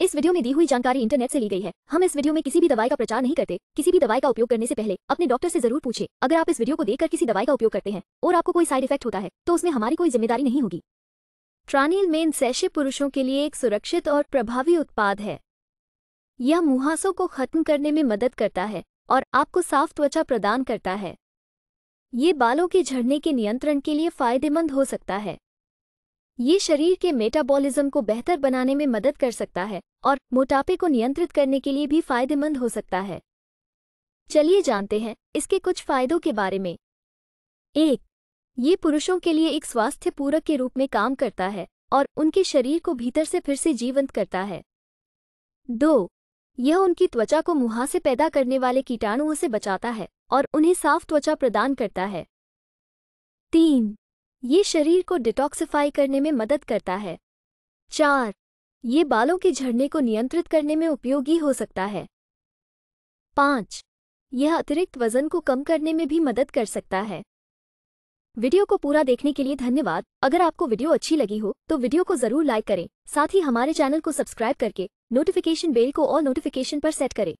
इस वीडियो में दी हुई जानकारी इंटरनेट से ली गई है हम इस वीडियो में किसी भी दवाई का प्रचार नहीं करते किसी भी दवाई का उपयोग करने से पहले अपने डॉक्टर से जरूर पूछे अगर आप इस वीडियो को देखकर किसी दवाई का उपयोग करते हैं और आपको कोई साइड इफेक्ट होता है तो उसमें हमारी कोई जिम्मेदारी नहीं होगी ट्रानील मेन सैशे पुरुषों के लिए एक सुरक्षित और प्रभावी उत्पाद है यह मुहासों को खत्म करने में मदद करता है और आपको साफ त्वचा प्रदान करता है ये बालों के झड़ने के नियंत्रण के लिए फायदेमंद हो सकता है ये शरीर के मेटाबॉलिज्म को बेहतर बनाने में मदद कर सकता है और मोटापे को नियंत्रित करने के लिए भी फायदेमंद हो सकता है चलिए जानते हैं इसके कुछ फायदों के बारे में एक ये पुरुषों के लिए एक स्वास्थ्य पूरक के रूप में काम करता है और उनके शरीर को भीतर से फिर से जीवंत करता है दो यह उनकी त्वचा को मुहा से पैदा करने वाले कीटाणुओं से बचाता है और उन्हें साफ त्वचा प्रदान करता है तीन ये शरीर को डिटॉक्सिफाई करने में मदद करता है चार ये बालों के झड़ने को नियंत्रित करने में उपयोगी हो सकता है पाँच यह अतिरिक्त वजन को कम करने में भी मदद कर सकता है वीडियो को पूरा देखने के लिए धन्यवाद अगर आपको वीडियो अच्छी लगी हो तो वीडियो को जरूर लाइक करें साथ ही हमारे चैनल को सब्सक्राइब करके नोटिफिकेशन बेल को और नोटिफिकेशन पर सेट करें